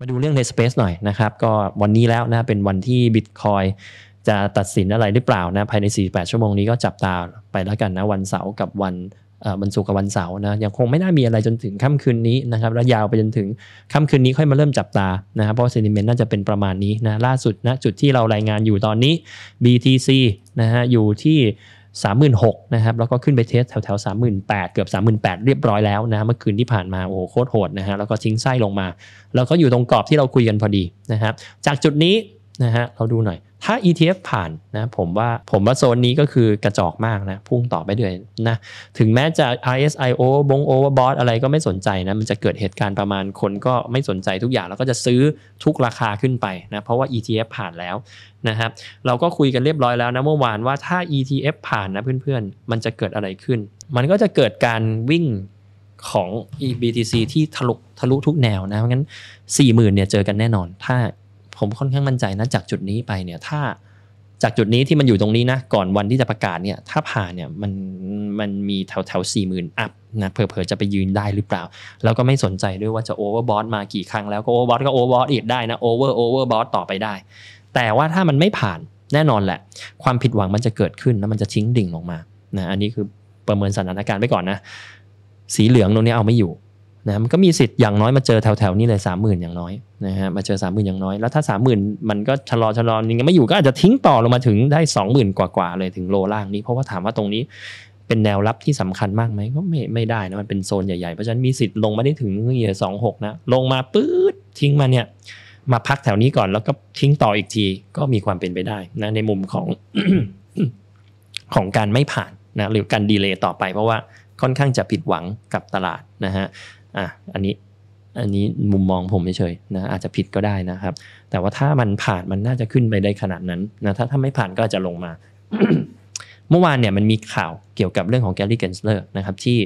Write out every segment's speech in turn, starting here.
มาดูเรื่องใน Space หน่อยนะครับก็วันนี้แล้วนะเป็นวันที่ Bitcoin จะตัดสินอะไรหรือเปล่านะภายใน 48 ชั่วโมงนี้ก็จับตาไปแล้วกันนะวันเสาร์กับวันวันศุกร์กับวันเสาร์นะยังคงไม่น่ามีอะไรจนถึงค่ำคืนนี้นะครับแล้วยาวไปจนถึงค่ำคืนนี้ค่อยมาเริ่มจับตานะครับ เพราะเซนิเมนต์น่าจะเป็นประมาณนี้นะล่าสุดนะจุดที่เรารายงานอยู่ตอนนี้ BTC นะฮะอยู่ที่36,000นะครับแล้วก็ขึ้นไปเทสแถวแถว38,000เกือบ 38,000เรียบร้อยแล้วนะเมื่อคืนที่ผ่านมาโอ้โหโคตรโหดนะฮะแล้วก็ทิ้งไส้ลงมา แล้วก็อยู่ตรงกรอบที่เราคุยกันพอดีนะครับจากจุดนี้นะฮะเราดูหน่อยถ้า ETF ผ่านนะผมว่าผมว่าโซนนี้ก็คือกระจอกมากนะพุ่งต่อไปเรื่อยนะถึงแม้จะ ISIO บง overbought อะไรก็ไม่สนใจนะมันจะเกิดเหตุการณ์ประมาณคนก็ไม่สนใจทุกอย่างแล้วก็จะซื้อทุกราคาขึ้นไปนะเพราะว่า ETF ผ่านแล้วนะครับเราก็คุยกันเรียบร้อยแล้วนะเมื่อวานว่าถ้า ETF ผ่านนะเพื่อนๆ มันจะเกิดอะไรขึ้น มันก็จะเกิดการวิ่งของ EBTC ที่ทะลุทะลุทุกแนวนะเพราะงั้น 40,000เนี่ยเจอกันแน่นอนถ้าผมค่อนข้างมั่นใจนะจากจุดนี้ไปเนี่ยถ้าจากจุดนี้ที่มันอยู่ตรงนี้นะก่อนวันที่จะประกาศเนี่ยถ้าผ่านเนี่ยมันมันมีแถวแถวสี่หมื่นอัพนะเผลอๆจะไปยืนได้หรือเปล่า แล้วก็ไม่สนใจด้วยว่าจะโอเวอร์บอสมากี่ครั้งแล้วก็โอเวอร์บอสก็โอเวอร์บอสอีกได้นะโอเวอร์โอเวอร์บอสต่อไปได้ แต่ว่าถ้ามันไม่ผ่านแน่นอนแหละ ความผิดหวังมันจะเกิดขึ้นแล้วมันจะทิ้งดิ่งลงมานะอันนี้คือประเมินสถานการณ์ไปก่อนนะ สีเหลืองตรงนี้เอาไม่อยู่นะมันก็มีสิทธิ์อย่างน้อย มาเจอแถวๆนี้เลยสามหมื่นอย่างน้อยนะฮะมาเจอสามหมื่นอย่างน้อยแล้วถ้าสามหมื่นมันก็ชะลอชะลอยังไม่อยู่ก็อาจจะทิ้งต่อลงมาถึงได้สองหมื่นกว่าๆเลยถึงโลล่างนี้ เพราะว่าถามว่าตรงนี้เป็นแนวรับที่สำคัญมากไหมก็ไม่ไม่ได้นะมันเป็นโซนใหญ่ๆเพราะฉะนั้นมีสิทธิ์ลงมาได้ถึงเยี่ยสองหกนะลงมาปื๊ดทิ้งมาเนี่ย มาพักแถวนี้ก่อน แล้วก็ทิ้งต่ออีกที ก็มีความเป็นไปได้นะในมุมของของการไม่ผ่านนะหรือการดีเลย์ต่อไปเพราะว่าค่อนข้างจะผิดหวังกับตลาดนะฮะอ่ะอันนี้อันนี้มุมมองผมเฉยๆนะอาจจะผิดก็ได้นะครับแต่ว่าถ้ามันผ่านมันน่าจะขึ้นไปได้ขนาดนั้นนะถ้าถ้าไม่ผ่านก็จะลงมา เมื่อวานเนี่ยมันมีข่าวเกี่ยวกับเรื่องของแกลลี่เกนสเลอร์นะครับที่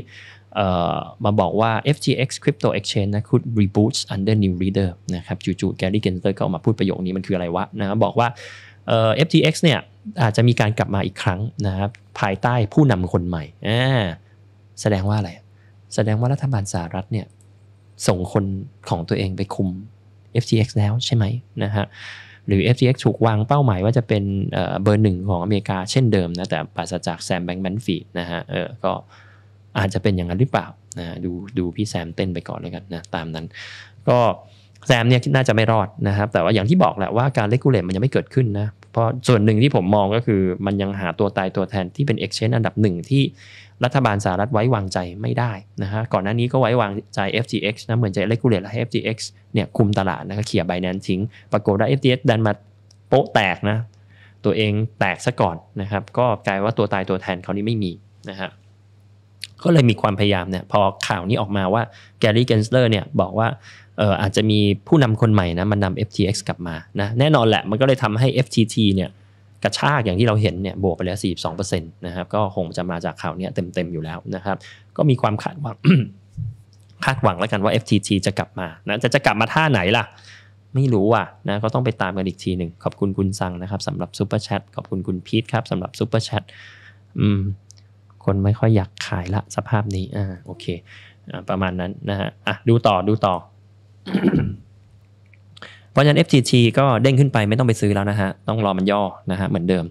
มาบอกว่า FTX Crypto Exchange นะคุณ r e b o o t under new leader นะครับจู่ๆแกลลี่เกนเตอร์ก็ออกมาพูดประโยคนี้มันคืออะไรวะนะบบอกว่า FTX เนี่ยอาจจะมีการกลับมาอีกครั้งนะครับภายใต้ผู้นำคนใหม่แสดงว่าอะไรแสดงว่ารัฐบาลสหรัฐเนี่ยส่งคนของตัวเองไปคุม FTX แล้วใช่ไหมนะฮะหรือ FTX ถูกวางเป้าหมายว่าจะเป็นเบอร์หนึ่งของอเมริกาเช่นเดิมนะแต่ปราศจากแซมแบงค์แมนฟีดนะฮะเออก็อาจจะเป็นอย่างนั้นหรือเปล่านะดูดูพี่แซมเต้นไปก่อนเลยกันนะตามนั้นก็แซมเนี่ยน่าจะไม่รอดนะครับแต่ว่าอย่างที่บอกแหละว่าการเลกูเลตมันยังไม่เกิดขึ้นนะเพราะส่วนหนึ่งที่ผมมองก็คือมันยังหาตัวตายตัวแทนที่เป็น Exchange อันดับหนึ่งที่รัฐบาลสหรัฐไว้วางใจไม่ได้นะฮะก่อนหน้านี้ก็ไว้วางใจ FTX นะเหมือนจะเลกูเลตให้ FTX เนี่ยคุมตลาดนะก็เขี่ยไบแนนทิ้ง ปรากฏว่า FTX ดันมาโป๊ะแตกนะตัวเองแตกซะก่อนนะครับ ก็กลายว่าตัวตายตัวแทนเขานี่ไม่มีนะฮะก็เลยมีความพยายามเนี่ย พอข่าวนี้ออกมาว่าแกรี่เกนสเลอร์เนี่ย บอกว่าเอออาจจะมีผู้นำคนใหม่นะมันนำ FTX กลับมานะ แน่นอนแหละมันก็เลยทำให้ FTT เนี่ย กระชากอย่างที่เราเห็นเนี่ยบวกไปแล้ว42%นะครับก็คงจะมาจากข่าวนี้เต็มๆอยู่แล้วนะครับ ก็มีความคาดหวังคาดหวังแล้วกันว่า FTT จะกลับมานะจะจะกลับมาท่าไหนล่ะ ไม่รู้อ่ะนะ ก็ต้องไปตามกันอีกทีหนึ่งขอบคุณคุณซังนะครับสำหรับซูเปอร์แชทขอบคุณคุณพีทครับสำหรับซูเปอร์แชทอืมคนไม่ค่อยอยากขายละสภาพนี้ อ่า โอเคอประมาณนั้นนะฮะ อ่ะดูต่อดูต่อ เพราะฉะนั้น FGT ก็เด้งขึ้นไปไม่ต้องไปซื้อแล้วนะฮะ ต้องรอมันย่อ นะฮะ เหมือนเดิม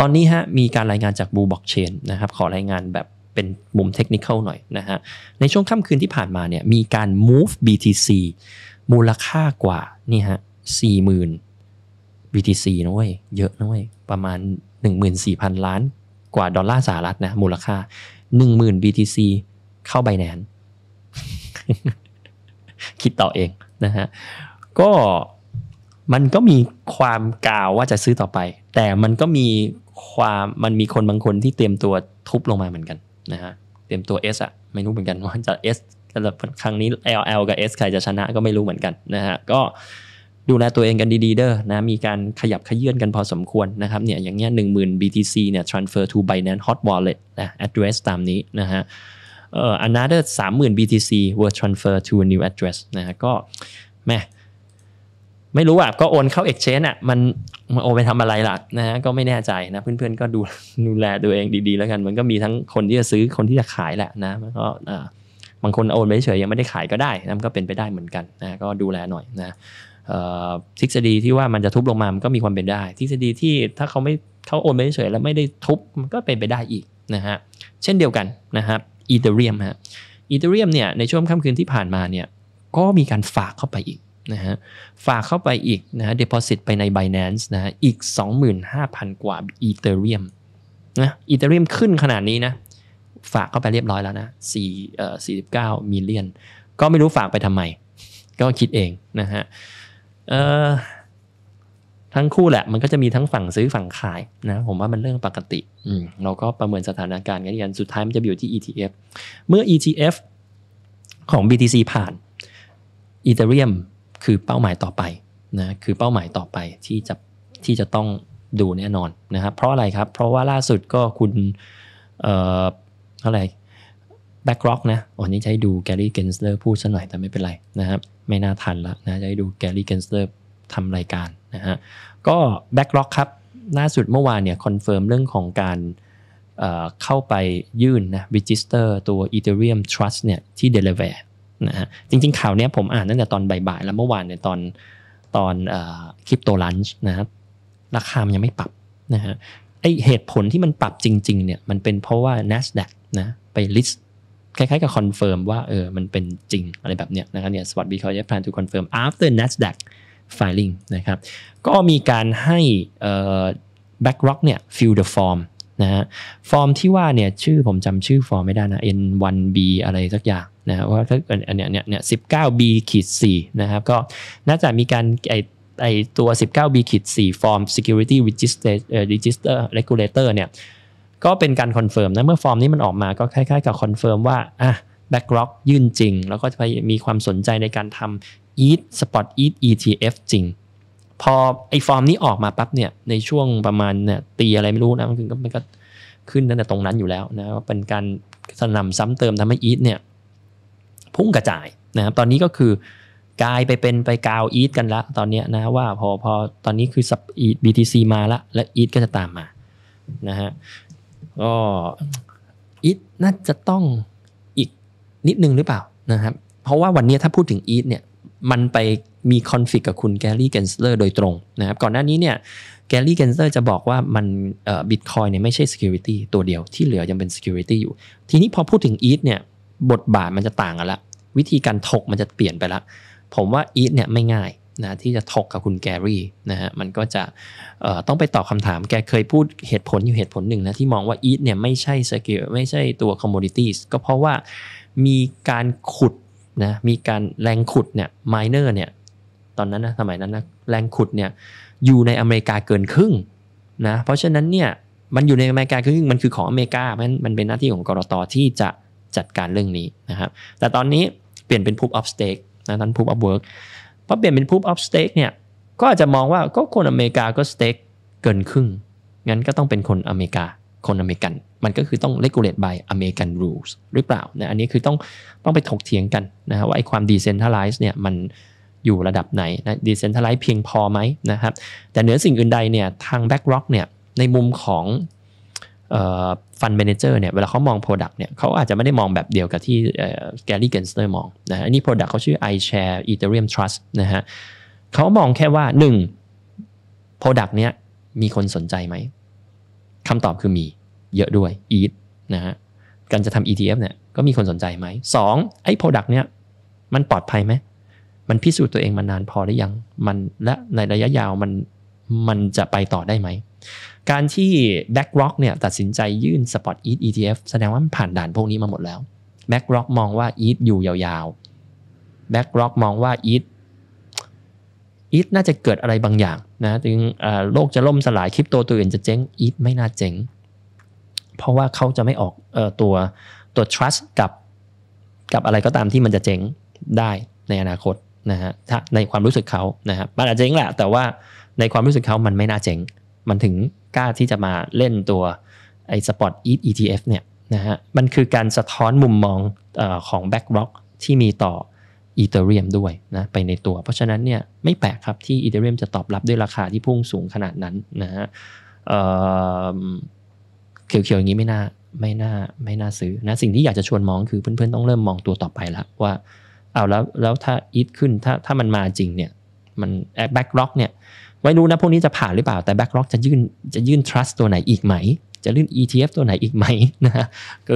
ตอนนี้ฮะ มีการรายงานจากบูบ็อกเชนนะครับ ขอรายงานแบบเป็นมุมเทคนิคหน่อยนะฮะ ในช่วงค่ำคืนที่ผ่านมาเนี่ย มีการ move BTC มูลค่ากว่า นี่ฮะ40,000 BTC นะเว้ย เยอะนะเว้ย ประมาณ14,000 ล้านกว่าดอลลาร์สหรัฐนะมูลค่า10,000 BTC เข้าไบแนนคิดต่อเองนะฮะก็มันก็มีความกล่าวว่าจะซื้อต่อไป แต่มันก็มีความมันมีคนบางคนที่เตรียมตัวทุบลงมาเหมือนกันนะฮะเตรียมตัว S อะไม่รู้เหมือนกันว่าจะ S แต่ครั้งนี้ LL กับ S ใครจะชนะ ก็ไม่รู้เหมือนกันนะฮะก็ดูแลตัวเองกันดีๆ เด้อนะ มีการขยับขยื่นกันพอสมควรนะครับเนี่ย อย่างเงี้ยหนึ่งหมื่น BTC เนี่ย transfer to Binance Hot Wallet นะ address ตามนี้นะฮะเอ่อ another สามหมื่น BTC were transfer to a new address นะฮะ ก็แม่ไม่รู้อ่ะก็โอนเข้า Exchange อ่ะมันโอนไปทำอะไรหลักนะฮะ ก็ไม่แน่ใจนะเพื่อนๆก็ดูดูแลตัวเองดีๆ แล้วกัน มันก็มีทั้งคนที่จะซื้อ คนที่จะขายแหละนะมันก็อ่าบางคนโอนไปเฉยยังไม่ได้ขายก็ได้นั่นก็เป็นไปได้เหมือนกันนะก็ดูแลหน่อยนะทฤษฎีที่ว่ามันจะทุบลงมามันก็มีความเป็นได้ ทฤษฎีที่ถ้าเขาไม่เขาโอนไปเฉยแล้วไม่ได้ทุบมันก็เป็นไปได้อีกนะฮะเช่นเดียวกันนะครับอีเทเรียมฮะอีเทเรียมเนี่ยในช่วงค่ำคืนที่ผ่านมาเนี่ยก็มีการฝากเข้าไปอีกนะฮะฝากเข้าไปอีกนะฮะเด p o s i t ไปใน Binance นะฮะอีก25,000 กว่าอีเทเรียมนะอีเทเรียมขึ้นขนาดนี้นะฝากเข้าไปเรียบร้อยแล้วนะสี่เอ่อสี่สิบเก้ามิลเลียนก็ไม่รู้ฝากไปทำไมก็คิดเองนะฮะเอ่อทั้งคู่แหละมันก็จะมีทั้งฝั่งซื้อฝั่งขายนะ ผมว่ามันเรื่องปกติอืมเราก็ประเมินสถานการณ์กันยันสุดท้ายมันจะอยู่ที่ ETF เมื่อ ETF ของ BTC ผ่าน Ethereum คือเป้าหมายต่อไปนะคือเป้าหมายต่อไปที่จะที่จะต้องดูแน่นอนนะครับเพราะอะไรครับ เพราะว่าล่าสุดก็คุณท่าไหร่แบ็กร็อกนะอันนี้ใช้ดูแกรี่เกนสเลอร์พูดซะหน่อยแต่ไม่เป็นไรนะครับไม่น่าทันละนะจะให้ดูแกรี่เกนสเลอร์ทำรายการนะฮะก็แบ็กร็อกครับล่าสุดเมื่อวานเนี่ยคอนเฟิร์มเรื่องของการเเข้าไปยื่นนะรีจิสเตอร์ตัว Ethereum Trust เนี่ยที่ Delaware นะฮะจริงๆข่าวเนี้ยผมอ่านตั้งแต่ตอนบ่ายๆแล้วเมื่อวานเนี่ยตอนตอนคริปโตลันช์นะครับราคามันยังไม่ปรับนะฮะไอเหตุผลที่มันปรับจริงๆเนี่ยมันเป็นเพราะว่า NASDAQ นะไปลิสต์คล้าย ๆ กับคอนเฟิร์มว่าเออมันเป็นจริงอะไรแบบเนี้ยนะครับเนี่ยสวัสดีคอย s e แพลนทูคอนเฟิร์ม after Nasdaq filing นะครับก็มีการให้แบ็ก b ็ a c k r o c k เนี่ย fill the form นะฮะฟอร์มที่ว่าเนี่ยชื่อผมจำชื่อฟอร์มไม่ได้นะ N1B อะไรสักอย่างนะว่าถ้าอันเนี้ยเนี่ยสิบเก้า B ขีดสี่นะครับก็น่าจะมีการไอไอตัว 19B ขีด4 form security register register regulator เนี่ยก็เป็นการคอนเฟิร์มนะเมื่อฟอร์มนี้มันออกมาก็คล้ายๆกับคอนเฟิร์มว่าอ่ะแบ็กร็อกยื่นจริงแล้วก็จะมีความสนใจในการทำ EAT Spot e ท t ETF จริง พอไอ้ฟอร์มนี้ออกมาปั๊บเนี่ยในช่วงประมาณเนี่ยตีอะไรไม่รู้นะมันก็มันก็ขึ้นตั้งแต่ตรงนั้นอยู่แล้วนะว่าเป็นการสนับซ้ำเติมทำให้ e ี t เนี่ยพุ่งกระจายนะครับตอนนี้ก็คือกลายไปเป็นไปกาวอีทกันละตอนนี้นะว่าพอพอตอนนี้คือสับอีท BTC มาละและอีทก็จะตามมานะฮะก็อีทน่าจะต้องอีกนิดนึงหรือเปล่านะครับ เพราะว่าวันนี้ถ้าพูดถึงอีทเนี่ยมันไปมีคอนฟ lict กับคุณแกลลี่เกนเลอร์โดยตรงนะครับก่อนหน้านี้เนี่ยแกลลี่เกนเลอร์จะบอกว่ามันบิตคอยเนี่ยไม่ใช่ security ตัวเดียว ที่เหลือยังเป็น security อยู่ ทีนี้พอพูดถึงอีทเนี่ยบทบาทมันจะต่างกันละวิธีการถกมันจะเปลี่ยนไปละผมว่าอีทเนี่ยไม่ง่ายนะที่จะถกกับคุณแกรี่นะฮะมันก็จะต้องไปตอบคำถามแกเคยพูดเหตุผลอยู่เหตุผลหนึ่งนะที่มองว่าอีทเนี่ยไม่ใช่สกิลไม่ใช่ตัวคอมมูนิตี้ก็เพราะว่ามีการขุดนะมีการแรงขุดเนี่ยมายเนอร์เนี่ยตอนนั้นนะสมัยนั้นนะแรงขุดเนี่ยอยู่ในอเมริกาเกินครึ่งนะเพราะฉะนั้นเนี่ยมันอยู่ในอเมริกาครึ่งมันคือของอเมริกาเพราะฉะนั้นมันเป็นหน้าที่ของกรตที่จะจัดการเรื่องนี้นะครับแต่ตอนนี้เปลี่ยนเป็นพู o ออ of สเต็กนะนั้น p r o อ f เวิร์กพอเปลี่ยนเป็น proof of stake เนี่ยก็อาจจะมองว่าก็คนอเมริกาก็สเต็กเกินครึ่ง งั้นก็ต้องเป็นคนอเมริกา คนอเมริกัน มันก็คือต้อง regulate by American rules หรือเปล่านะอันนี้คือต้องต้องไปถกเถียงกันนะว่าไอ้ความ decentralize เนี่ยมันอยู่ระดับไหนนะ decentralize เพียงพอไหมนะครับแต่เหนือสิ่งอื่นใดเนี่ยทาง b a c k r o c k เนี่ยในมุมของฟันเมนเจอร์เนี่ยเวลาเขามอง Product เนี่ยเขาอาจจะไม่ได้มองแบบเดียวกับที่แกลลี่เกนสเตอร์มองนะอันนี้ Product เขาชื่อ iShare Ethereum Trust นะฮะเขามองแค่ว่า 1. Product เนี้ยมีคนสนใจไหมคำตอบคือมีเยอะด้วย e t นะฮะการจะทำ ETF เนี่ยก็มีคนสนใจไหมสองไอ้ Product เนี้ยมันปลอดภัยไหมมันพิสูจน์ตัวเองมานานพอหรือยังมันและในระยะยาวมันมันจะไปต่อได้ไหมการที่ BlackRock เนี่ยตัดสินใจยื่น Spot อีท ETF แสดงว่ามันผ่านด่านพวกนี้มาหมดแล้ว BlackRock มองว่าอีทอยู่ยาวๆ BlackRock มองว่าอีทอีทน่าจะเกิดอะไรบางอย่างนะถึงโลกจะล่มสลายคริปโตตัวอื่นจะเจ๊งอีทไม่น่าเจ๊งเพราะว่าเขาจะไม่ออกออตัวตัว trust กับกับอะไรก็ตามที่มันจะเจ๊งได้ในอนาคตนะฮะถ้าในความรู้สึกเขานะฮะมันอาจจะเจ๊งแหละแต่ว่าในความรู้สึกเขามันไม่น่าเจ๊งมันถึงกล้าที่จะมาเล่นตัวไอ้สปอตอีทเอฟเนี่ยนะฮะมันคือการสะท้อนมุมมองอของ BlackRock ที่มีต่ออีเธอเรียมด้วยนะไปในตัวเพราะฉะนั้นเนี่ยไม่แปลกครับที่อีเธอเรียมจะตอบรับด้วยราคาที่พุ่งสูงขนาดนั้นนะฮะเขียวๆอย่างนี้ไม่น่าไม่น่าไม่น่าซื้อนะสิ่งที่อยากจะชวนมองคือเพื่อนๆต้องเริ่มมองตัวต่อไปละว่าเอาแล้วแล้วถ้าอีทขึ้นถ้าถ้ามันมาจริงเนี่ยมันแบ็กล็อกเนี่ยไม่รู้นะพวกนี้จะผ่านหรือเปล่าแต่ BlackRock จะยื่นจะยื่น trust ตัวไหนอีกไหม จะยื่น ETF ตัวไหนอีกไหมนะฮะก็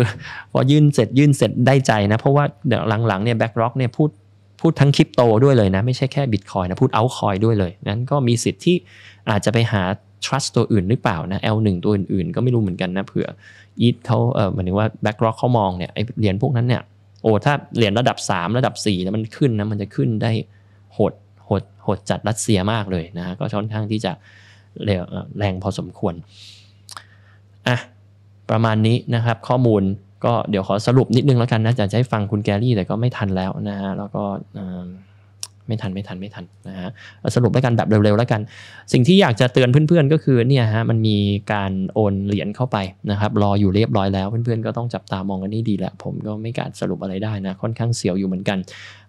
พอยื่นเสร็จยื่นเสร็จได้ใจนะเพราะว่าเดี๋ยวหลังๆเนี่ยแบ็กร็อกเนี่ยพูดพูดทั้งคริปโตด้วยเลยนะไม่ใช่แค่บิตคอยนะพูดเอาคอยด้วยเลยนั้นก็มีสิทธิ์ที่อาจจะไปหา trust ตัวอื่นหรือเปล่านะ L1 ตัวอื่นๆ ก็ไม่รู้เหมือนกันนะเผื่อ e ีทเขาเออหมายถึงว่า BlackRock เขามองเนี่ยไอเหรียญพวกนั้นเนี่ยโอ้ถ้าเหรียญระดับ 3 ระดับ4แล้วมันขึ้นนะมันจะขึ้นได้โหดหดหดจัดรัสเซียมากเลยนะฮะก็ค่อนข้างที่จะแรงพอสมควรอ่ะประมาณนี้นะครับข้อมูลก็เดี๋ยวขอสรุปนิดนึงแล้วกันนะจะให้ฟังคุณแกลลี่แต่ก็ไม่ทันแล้วนะฮะแล้วก็ไม่ทันไม่ทันไม่ทันนะฮะสรุปแล้วกันแบบเร็วๆ แล้วกันสิ่งที่อยากจะเตือนเพื่อน ๆ ก็คือเนี่ยฮะมันมีการโอนเหรียญเข้าไปนะครับรออยู่เรียบร้อยแล้วเพื่อนๆ ก็ต้องจับตามองกันนี่ดีแหละผมก็ไม่การสรุปอะไรได้นะค่อนข้างเสียวอยู่เหมือนกัน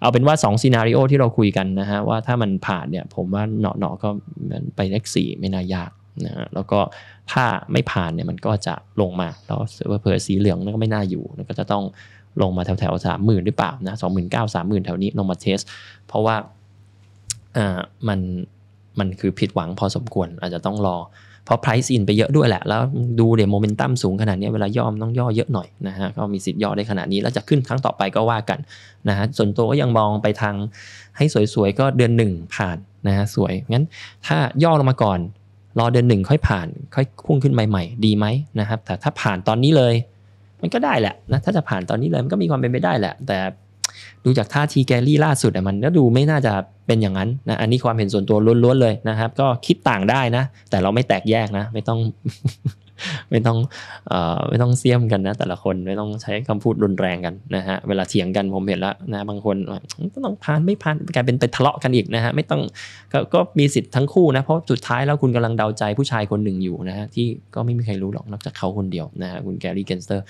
เอาเป็นว่า2ซีนารีโอที่เราคุยกันนะฮะว่าถ้ามันผ่านเนี่ยผมว่าเนาะๆก็ไปเลขสี่ไม่น่ายากนะฮะแล้วก็ถ้าไม่ผ่านเนี่ยมันก็จะลงมาแล้วเผื่เอสีเหลืองนนั่ก็ไม่น่าอยู่ก็จะต้องลงมาแถวแถวสามหมื่นหรือเปล่านะสองหมื่นเก้าสามหมื่นแถวนี้ลงมาเทส เพราะว่าอ่ามันมันคือผิดหวังพอสมควรอาจจะต้องรอ เพราะ price in ไปเยอะด้วยแหละ แล้วดูเดี๋ยวโมเมนตัมสูงขนาดนี้เวลาย่อมต้องย่อเยอะหน่อยนะฮะก็มีสิทธิ์ย่อได้ขนาดนี้ แล้วจะขึ้นครั้งต่อไปก็ว่ากันนะฮะส่วนตัวก็ยังมองไปทางให้สวยๆ ก็เดือนหนึ่งผ่านนะฮะสวยงั้นถ้าย่อลงมาก่อน รอเดือนหนึ่งค่อยผ่านค่อยพุ่งขึ้นใหม่ ๆ ดีไหมนะครับแต่ถ้าผ่านตอนนี้เลยมันก็ได้แหละนะถ้าจะผ่านตอนนี้เลยมันก็มีความเป็นไปได้แหละ แต่ดูจากท่าทีแกลี่ล่าสุดมันก็ดูไม่น่าจะเป็นอย่างนั้น นะอันนี้ความเห็นส่วนตัวล้วนๆเลยนะครับ ก็คิดต่างได้นะแต่เราไม่แตกแยกนะไม่ต้องไม่ต้องอไม่ต้องเสียมกันนะแต่ละคนไม่ต้องใช้คำพูดรุนแรงกันนะฮะเวลาเถียงกันผมเห็นแล้วนะบางคนต้องผ่านไม่ผ่านกลายเป็นไปทะเลาะกันอีกนะฮะไม่ต้องกก็มีสิทธิ์ทั้งคู่นะเพราะสุดท้ายแล้วคุณกำลังเดาใจผู้ชายคนหนึ่งอยู่นะฮะที่ก็ไม่มีใครรู้หรอกนอกจากเขาคนเดียวนะฮะคุณแกรี่เกนสเตอร์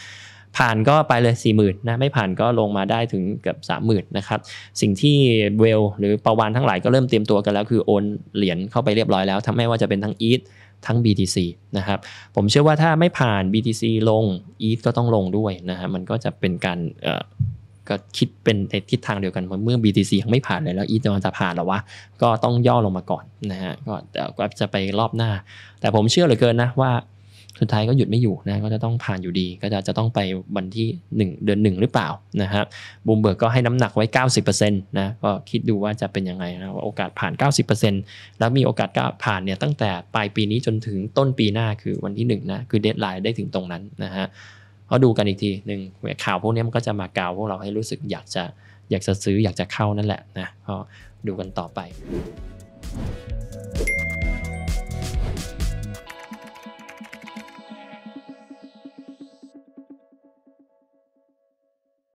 ผ่านก็ไปเลย4ี่หมื่นนะไม่ผ่านก็ลงมาได้ถึงเกือบสามหมื่นนะครับสิ่งที่เวลหรือประวันทั้งหลายก็เริ่มเตรียมตัวกันแล้วคือโอนเหรียญเข้าไปเรียบร้อยแล้วทำไม้ว่าจะเป็นทั้งอีททั้ง BTC นะครับผมเชื่อว่าถ้าไม่ผ่าน BTC ลง ETH ก็ต้องลงด้วยนะฮะมันก็จะเป็นการก็คิดเป็นในทิศทางเดียวกัน เมื่อ BTC ยังไม่ผ่านเลยแล้ว ETH จะผ่านหรอวะก็ต้องย่อลงมาก่อนนะฮะก็จะไปรอบหน้า แต่ผมเชื่อเหลือเกินนะว่าสุดท้ายก็หยุดไม่อยู่นะก็จะต้องผ่านอยู่ดีก็จะจะต้องไปวันที่ 1 เดือน1หรือเปล่านะครับบูมเบิร์กก็ให้น้ำหนักไว้ 90%นะก็คิดดูว่าจะเป็นยังไงนะว่าโอกาสผ่าน 90%แล้วมีโอกาสก็ผ่านเนี่ยตั้งแต่ปลายปีนี้จนถึงต้นปีหน้าคือวันที่1นะคือเดทไลน์ได้ถึงตรงนั้นนะฮะก็ดูกันอีกทีหนึ่งข่าวพวกนี้มันก็จะมากาวพวกเราให้รู้สึกอยากจะอยากจะซื้ออยากจะเข้านั่นแหละนะก็ดูกันต่อไป